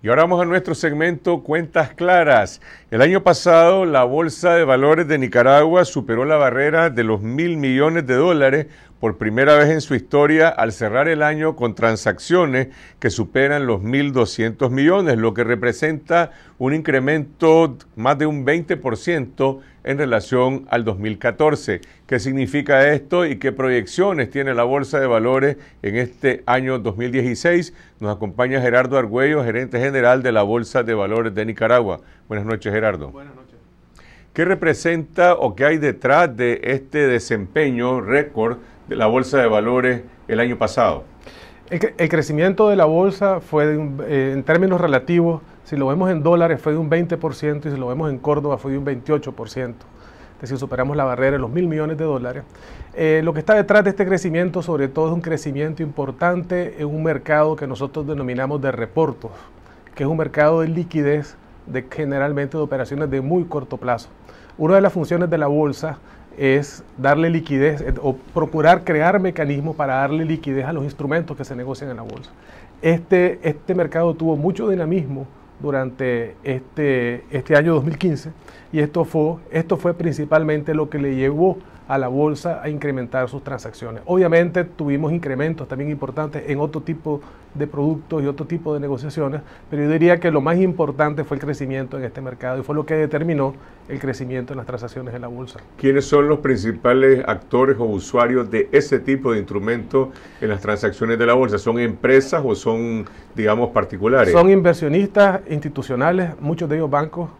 Y ahora vamos a nuestro segmento Cuentas Claras. El año pasado la Bolsa de Valores de Nicaragua superó la barrera de los mil millones de dólares por primera vez en su historia al cerrar el año con transacciones que superan los 1.200 millones, lo que representa un incremento más de un 20% en relación al 2014. ¿Qué significa esto y qué proyecciones tiene la Bolsa de Valores en este año 2016? Nos acompaña Gerardo Argüello, gerente general de la Bolsa de Valores de Nicaragua. Buenas noches, Gerardo. Buenas noches. ¿Qué representa o qué hay detrás de este desempeño récord de la Bolsa de Valores el año pasado? El, crecimiento de la bolsa fue, eh, en términos relativos, si lo vemos en dólares fue de un 20% y si lo vemos en Córdoba fue de un 28%. Es decir, superamos la barrera de los mil millones de dólares. Eh, lo que está detrás de este crecimiento, sobre todo, es un crecimiento importante en un mercado que nosotros denominamos de reportos, que es un mercado de liquidez de generalmente de operaciones de muy corto plazo. Una de las funciones de la bolsa es darle liquidez o procurar crear mecanismos para darle liquidez a los instrumentos que se negocian en la bolsa. Este, este mercado tuvo mucho dinamismo durante este, este año 2015 y esto fue, esto fue principalmente lo que le llevó a la bolsa a incrementar sus transacciones. Obviamente tuvimos incrementos también importantes en otro tipo de productos y otro tipo de negociaciones, pero yo diría que lo más importante fue el crecimiento en este mercado y fue lo que determinó el crecimiento en las transacciones en la bolsa. ¿Quiénes son los principales actores o usuarios de ese tipo de instrumentos en las transacciones de la bolsa? ¿Son empresas o son, digamos, particulares? Son inversionistas institucionales, muchos de ellos bancos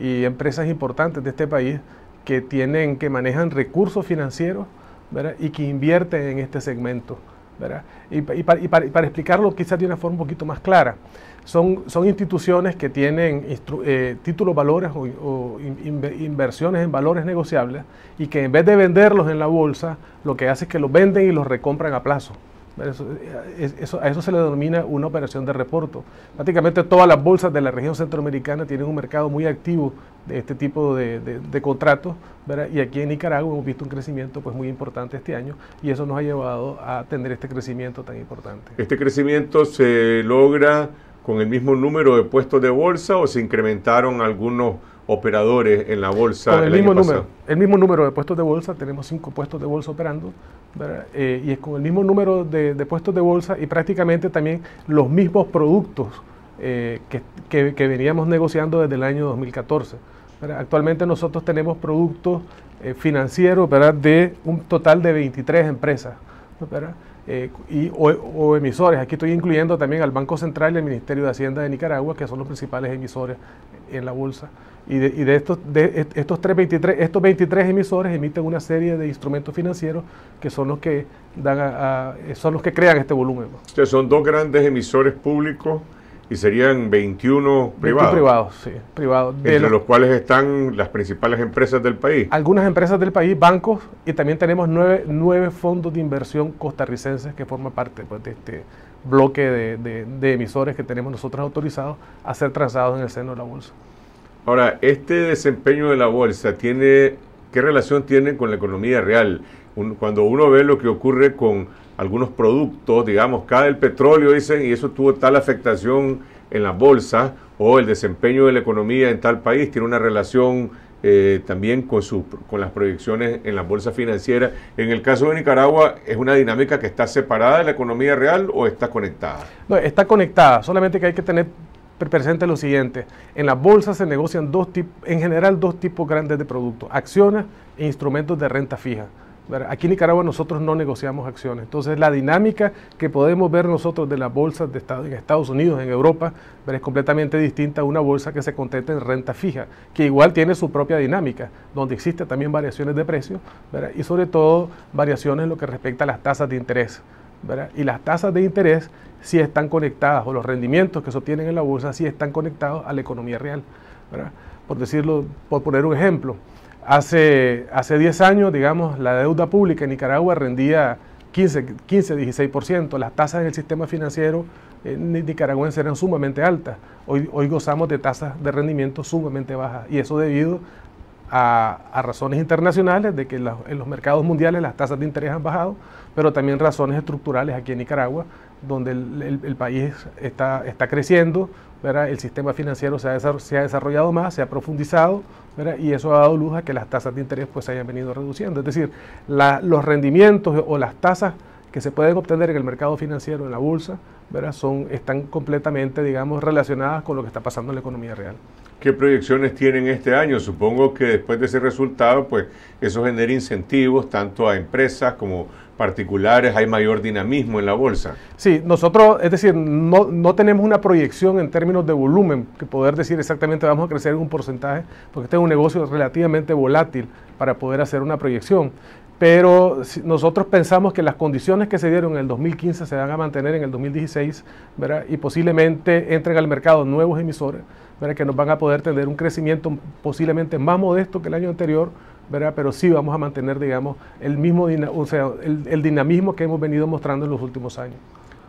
y empresas importantes de este país que tienen, que manejan recursos financieros y que invierten en este segmento. Y, para, explicarlo quizás de una forma un poquito más clara, son, son instituciones que tienen eh, títulos valores o, inversiones en valores negociables y que en vez de venderlos en la bolsa, lo que hace es que los venden y los recompran a plazo. Eso, a eso se le denomina una operación de reporto. Prácticamente todas las bolsas de la región centroamericana tienen un mercado muy activo de este tipo de, contratos, y aquí en Nicaragua hemos visto un crecimiento pues, muy importante este año, y eso nos ha llevado a tener este crecimiento tan importante. ¿Este crecimiento se logra con el mismo número de puestos de bolsa o se incrementaron algunos operadores en la bolsa. el, mismo número, el mismo número de puestos de bolsa, tenemos cinco puestos de bolsa operando, eh, y es con el mismo número de, puestos de bolsa y prácticamente también los mismos productos eh, que, veníamos negociando desde el año 2014. Actualmente nosotros tenemos productos eh, financieros de un total de 23 empresas. Eh, y, o, emisores. Aquí estoy incluyendo también al Banco Central y al Ministerio de Hacienda de Nicaragua, que son los principales emisores en la bolsa. Y de, y de estos, de estos, tres 23, estos 23 emisores emiten una serie de instrumentos financieros que son los que, dan a, son los que crean este volumen. son dos grandes emisores públicos y serían 21 privados. privados, sí, privados. Entre los, cuales están las principales empresas del país. Algunas empresas del país, bancos, y también tenemos nueve, fondos de inversión costarricenses que forman parte pues, de este bloque de, emisores que tenemos nosotros autorizados a ser trazados en el seno de la bolsa. Ahora, este desempeño de la bolsa tiene, ¿qué relación tiene con la economía real? cuando uno ve lo que ocurre con algunos productos, digamos, cada el petróleo, dicen, y eso tuvo tal afectación en las bolsas o el desempeño de la economía en tal país tiene una relación eh, también con, su, con las proyecciones en las bolsas financieras. En el caso de Nicaragua, ¿es una dinámica que está separada de la economía real o está conectada? No, está conectada, solamente que hay que tener presente lo siguiente. En las bolsas se negocian dos en general dos tipos grandes de productos, acciones e instrumentos de renta fija Aquí en Nicaragua nosotros no negociamos acciones. Entonces la dinámica que podemos ver nosotros de las bolsas de Estado en Estados Unidos, en Europa, es completamente distinta a una bolsa que se contenta en renta fija, que igual tiene su propia dinámica, donde existen también variaciones de precios y sobre todo variaciones en lo que respecta a las tasas de interés. Y las tasas de interés sí están conectadas, o los rendimientos que se obtienen en la bolsa sí están conectados a la economía real. Por decirlo, por poner un ejemplo, Hace, hace 10 años, digamos, la deuda pública en Nicaragua rendía 15, 16%. Las tasas en el sistema financiero eh, nicaragüense eran sumamente altas. Hoy, hoy gozamos de tasas de rendimiento sumamente bajas. Y eso debido a, razones internacionales, de que en los mercados mundiales las tasas de interés han bajado, pero también razones estructurales aquí en Nicaragua, donde el, país está, está creciendo, ¿verdad? el sistema financiero se se ha desarrollado más, se ha profundizado, y eso ha dado luz a que las tasas de interés pues se hayan venido reduciendo. Es decir, los rendimientos o las tasas que se pueden obtener en el mercado financiero, en la bolsa, Son, están completamente, digamos, relacionadas con lo que está pasando en la economía real. ¿Qué proyecciones tienen este año? Supongo que después de ese resultado, pues eso genera incentivos tanto a empresas como particulares, hay mayor dinamismo en la bolsa. Sí, nosotros, es decir, no, tenemos una proyección en términos de volumen que poder decir exactamente vamos a crecer en un porcentaje, porque este es un negocio relativamente volátil para poder hacer una proyección. Pero nosotros pensamos que las condiciones que se dieron en el 2015 se van a mantener en el 2016, Y posiblemente entren al mercado nuevos emisores, Que nos van a poder tener un crecimiento posiblemente más modesto que el año anterior, ¿verdad? Pero sí vamos a mantener, digamos, el mismo, o el, dinamismo que hemos venido mostrando en los últimos años.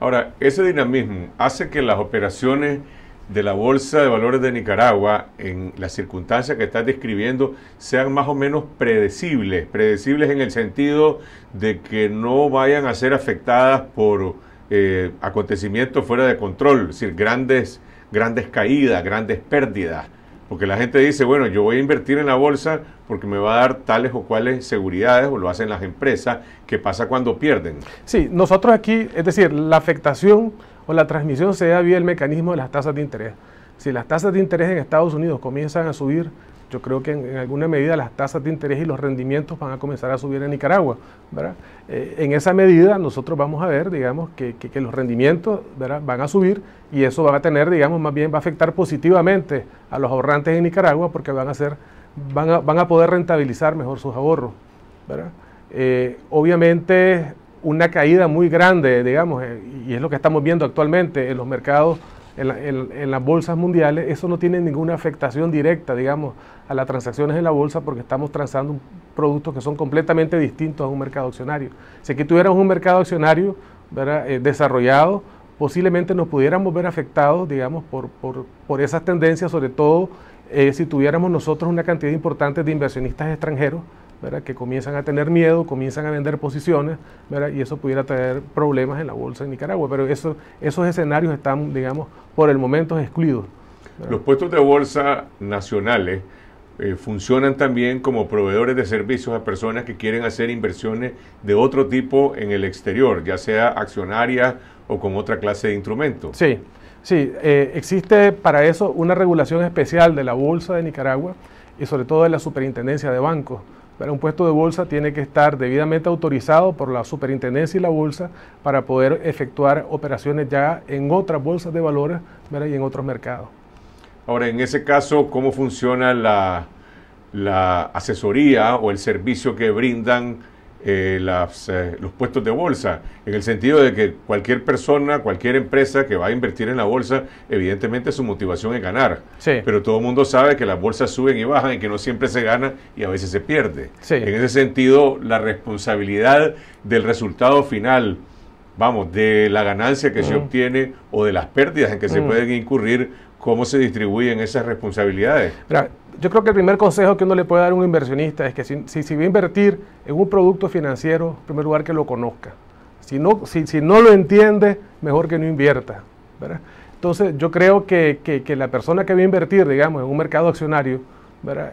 Ahora, ese dinamismo hace que las operaciones de la Bolsa de Valores de Nicaragua, en las circunstancias que estás describiendo, sean más o menos predecibles, predecibles en el sentido de que no vayan a ser afectadas por eh, acontecimientos fuera de control, es decir, grandes, grandes caídas, grandes pérdidas. Porque la gente dice, bueno, yo voy a invertir en la bolsa porque me va a dar tales o cuales seguridades, o lo hacen las empresas, ¿qué pasa cuando pierden? Sí, nosotros aquí, es decir, la afectación o la transmisión se da vía el mecanismo de las tasas de interés. Si las tasas de interés en Estados Unidos comienzan a subir, yo creo que en, alguna medida las tasas de interés y los rendimientos van a comenzar a subir en Nicaragua. ¿verdad? Eh, en esa medida nosotros vamos a ver, digamos, que, los rendimientos van a subir y eso va a tener, digamos, más bien va a afectar positivamente a los ahorrantes en Nicaragua porque van a, ser, van van a poder rentabilizar mejor sus ahorros. Eh, obviamente una caída muy grande, digamos, eh, y es lo que estamos viendo actualmente en los mercados en, las bolsas mundiales, eso no tiene ninguna afectación directa, digamos, a las transacciones en la bolsa porque estamos transando productos que son completamente distintos a un mercado accionario. Si aquí tuviéramos un mercado accionario eh, desarrollado, posiblemente nos pudiéramos ver afectados, digamos, por, por, por esas tendencias, sobre todo eh, si tuviéramos nosotros una cantidad importante de inversionistas extranjeros que comienzan a tener miedo, comienzan a vender posiciones y eso pudiera traer problemas en la bolsa de Nicaragua. Pero eso, esos escenarios están, digamos, por el momento excluidos. Los puestos de bolsa nacionales eh, funcionan también como proveedores de servicios a personas que quieren hacer inversiones de otro tipo en el exterior, ya sea accionaria o con otra clase de instrumento. Sí, sí, eh, existe para eso una regulación especial de la Bolsa de Nicaragua y sobre todo de la Superintendencia de Bancos, pero un puesto de bolsa tiene que estar debidamente autorizado por la superintendencia y la bolsa para poder efectuar operaciones ya en otras bolsas de valores y en otros mercados. Ahora, en ese caso, ¿cómo funciona la asesoría o el servicio que brindan? Eh, las, eh, los puestos de bolsa, en el sentido de que cualquier persona, cualquier empresa que va a invertir en la bolsa, evidentemente su motivación es ganar. Pero todo el mundo sabe que las bolsas suben y bajan y que no siempre se gana y a veces se pierde. En ese sentido, la responsabilidad del resultado final, vamos, de la ganancia que se mm. obtiene o de las pérdidas en que se mm. pueden incurrir, ¿Cómo se distribuyen esas responsabilidades? yo creo que el primer consejo que uno le puede dar a un inversionista es que si, si, va a invertir en un producto financiero, en primer lugar que lo conozca. Si no, si, no lo entiende, mejor que no invierta. Entonces yo creo que, que, la persona que va a invertir, digamos, en un mercado accionario,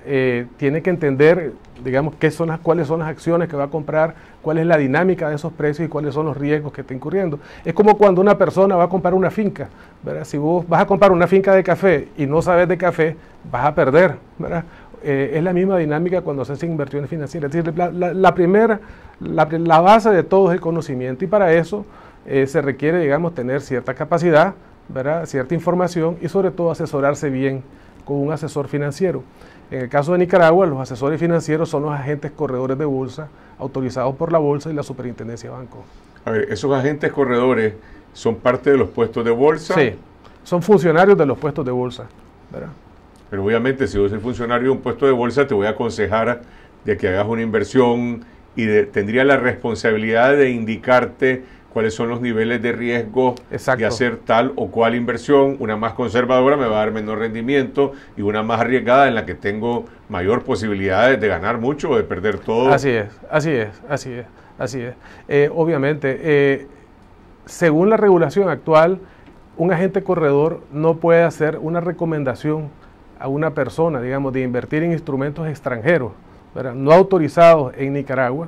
eh, tiene que entender, digamos, qué son cuáles son las acciones que va a comprar, cuál es la dinámica de esos precios y cuáles son los riesgos que está incurriendo. Es como cuando una persona va a comprar una finca, ¿verdad? Si vos vas a comprar una finca de café y no sabes de café, vas a perder, ¿verdad? Eh, es la misma dinámica cuando se hacen inversiones financieras. Es la, primera, la, base de todo es el conocimiento y para eso eh, se requiere, digamos, tener cierta capacidad, cierta información y sobre todo asesorarse bien con un asesor financiero. En el caso de Nicaragua, los asesores financieros son los agentes corredores de bolsa autorizados por la bolsa y la superintendencia de banco. A ver, esos agentes corredores son parte de los puestos de bolsa. Sí, son funcionarios de los puestos de bolsa. Pero obviamente, si vos soy funcionario de un puesto de bolsa, te voy a aconsejar de que hagas una inversión y tendría la responsabilidad de indicarte cuáles son los niveles de riesgo de hacer tal o cual inversión. Una más conservadora me va a dar menor rendimiento y una más arriesgada en la que tengo mayor posibilidades de ganar mucho o de perder todo. Así es, así es, así es, así es. Eh, obviamente, eh, según la regulación actual, un agente corredor no puede hacer una recomendación a una persona, digamos, de invertir en instrumentos extranjeros, no autorizados en Nicaragua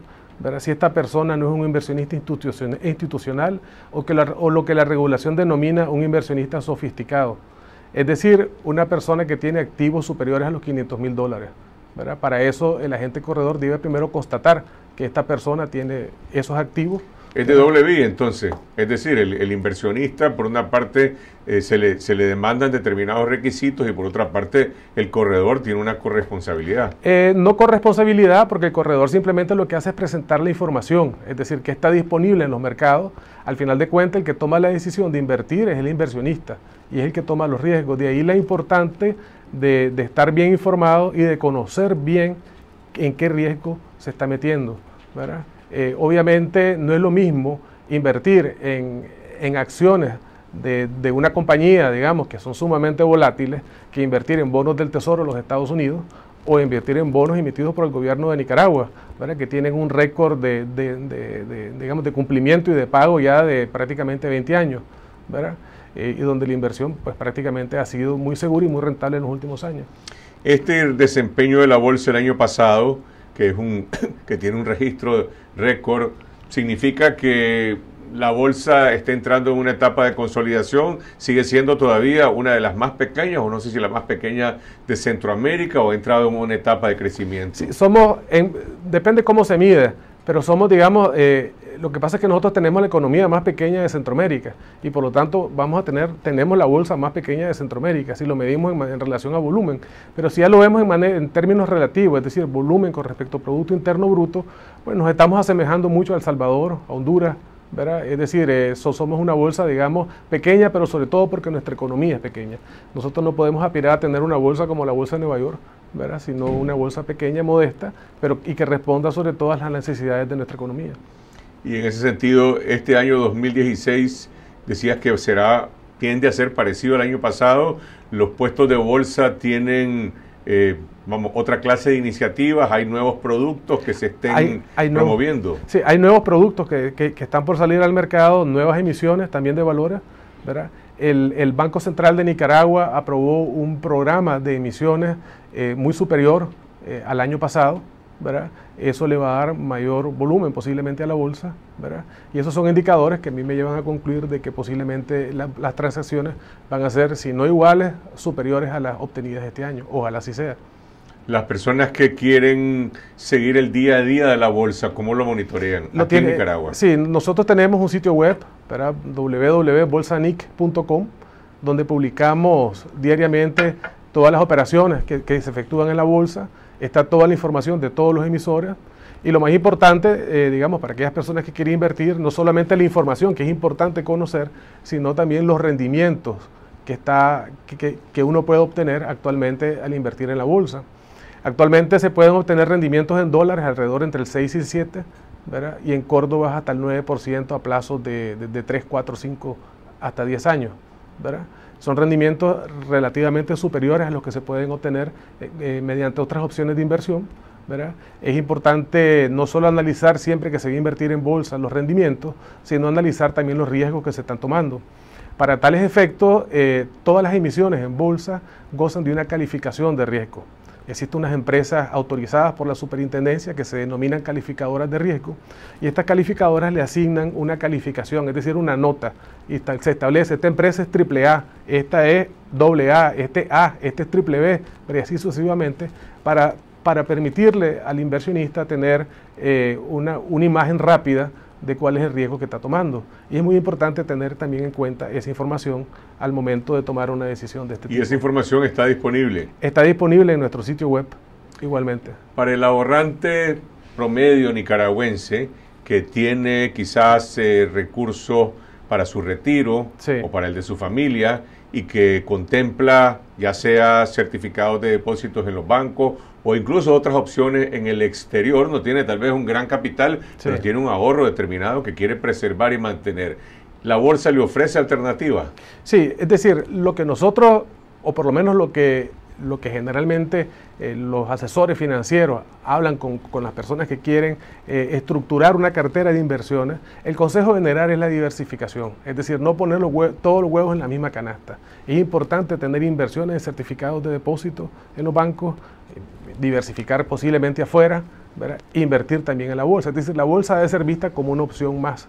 si esta persona no es un inversionista institucional o, o lo que la regulación denomina un inversionista sofisticado, es decir, una persona que tiene activos superiores a los 500 mil dólares. Para eso el agente corredor debe primero constatar que esta persona tiene esos activos es de doble vía, entonces. Es decir, el, inversionista, por una parte, eh, se, le, demandan determinados requisitos y por otra parte, el corredor tiene una corresponsabilidad. Eh, no corresponsabilidad, porque el corredor simplemente lo que hace es presentar la información, es decir, que está disponible en los mercados. Al final de cuentas, el que toma la decisión de invertir es el inversionista y es el que toma los riesgos. De ahí la importante de, de estar bien informado y de conocer bien en qué riesgo se está metiendo. ¿verdad? Eh, obviamente no es lo mismo invertir en, en acciones de, una compañía, digamos, que son sumamente volátiles, que invertir en bonos del Tesoro de los Estados Unidos o invertir en bonos emitidos por el gobierno de Nicaragua, que tienen un récord de, digamos, de cumplimiento y de pago ya de prácticamente 20 años, ¿verdad? Eh, y donde la inversión pues, prácticamente ha sido muy segura y muy rentable en los últimos años. Este desempeño de la bolsa el año pasado que, es un, que tiene un registro récord, significa que la bolsa está entrando en una etapa de consolidación, sigue siendo todavía una de las más pequeñas, o no sé si la más pequeña de Centroamérica, o ha entrado en una etapa de crecimiento. somos, en, depende cómo se mide pero somos, digamos, eh, lo que pasa es que nosotros tenemos la economía más pequeña de Centroamérica y por lo tanto vamos a tener, tenemos la bolsa más pequeña de Centroamérica, si lo medimos en, relación a volumen, pero si ya lo vemos en, términos relativos, es decir, volumen con respecto al Producto Interno Bruto, pues nos estamos asemejando mucho a El Salvador, a Honduras, es decir, eso eh, somos una bolsa, digamos, pequeña, pero sobre todo porque nuestra economía es pequeña. Nosotros no podemos aspirar a tener una bolsa como la Bolsa de Nueva York, ¿verdad? sino una bolsa pequeña, modesta, pero, y que responda sobre todas las necesidades de nuestra economía. Y en ese sentido, este año 2016 decías que será tiende a ser parecido al año pasado. Los puestos de bolsa tienen eh, vamos, otra clase de iniciativas, hay nuevos productos que se estén promoviendo. sí, hay nuevos productos que, están por salir al mercado, nuevas emisiones también de valores, El, el Banco Central de Nicaragua aprobó un programa de emisiones eh, muy superior eh, al año pasado, eso le va a dar mayor volumen posiblemente a la bolsa, Y esos son indicadores que a mí me llevan a concluir de que posiblemente las transacciones van a ser, si no iguales, superiores a las obtenidas este año. Ojalá así sea. Las personas que quieren seguir el día a día de la bolsa, ¿cómo lo monitorean aquí en Nicaragua? Sí, nosotros tenemos un sitio web, www.bolsanic.com, donde publicamos diariamente todas las operaciones que se efectúan en la bolsa, está toda la información de todos los emisores. Y lo más importante, eh, digamos, para aquellas personas que quieren invertir, no solamente la información, que es importante conocer, sino también los rendimientos que, está, que, uno puede obtener actualmente al invertir en la bolsa. Actualmente se pueden obtener rendimientos en dólares alrededor entre el 6 y el 7, ¿verdad? y en Córdoba hasta el 9% a plazos de, de, de 3, 4, 5, hasta 10 años. ¿verdad? Son rendimientos relativamente superiores a los que se pueden obtener eh, eh, mediante otras opciones de inversión. Es importante no solo analizar siempre que se va a invertir en bolsa los rendimientos, sino analizar también los riesgos que se están tomando. Para tales efectos, eh, todas las emisiones en bolsa gozan de una calificación de riesgo. Existen unas empresas autorizadas por la superintendencia que se denominan calificadoras de riesgo y estas calificadoras le asignan una calificación, es decir, una nota y se establece, esta empresa es A, esta es A, este A, este es triple B, y así sucesivamente, para, para permitirle al inversionista tener eh, una, una imagen rápida de cuál es el riesgo que está tomando. Y es muy importante tener también en cuenta esa información al momento de tomar una decisión de este tipo. ¿Y esa información está disponible? Está disponible en nuestro sitio web igualmente. Para el ahorrante promedio nicaragüense que tiene quizás eh, recursos para su retiro o para el de su familia, y que contempla ya sea certificados de depósitos en los bancos o incluso otras opciones en el exterior, no tiene tal vez un gran capital, pero tiene un ahorro determinado que quiere preservar y mantener. ¿La bolsa le ofrece alternativas? Sí, es decir, lo que nosotros, o por lo menos lo que lo que generalmente eh, los asesores financieros hablan con, las personas que quieren eh, estructurar una cartera de inversiones, el consejo general es la diversificación, es decir, no poner todos los huevos en la misma canasta. Es importante tener inversiones en certificados de depósito en los bancos, eh, diversificar posiblemente afuera, invertir también en la bolsa. Es decir, la bolsa debe ser vista como una opción más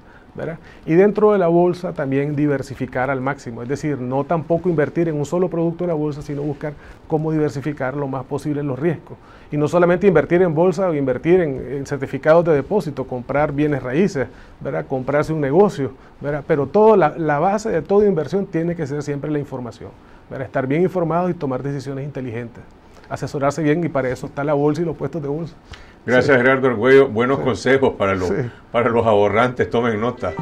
y dentro de la bolsa también diversificar al máximo, es decir, no tampoco invertir en un solo producto de la bolsa, sino buscar cómo diversificar lo más posible los riesgos. Y no solamente invertir en bolsa o invertir en, certificados de depósito, comprar bienes raíces, ¿verdad? comprarse un negocio, ¿verdad? pero la, base de toda inversión tiene que ser siempre la información, estar bien informados y tomar decisiones inteligentes, asesorarse bien y para eso está la bolsa y los puestos de bolsa. Gracias, Gerardo Argüello. Buenos consejos para los, para los ahorrantes. Tomen nota.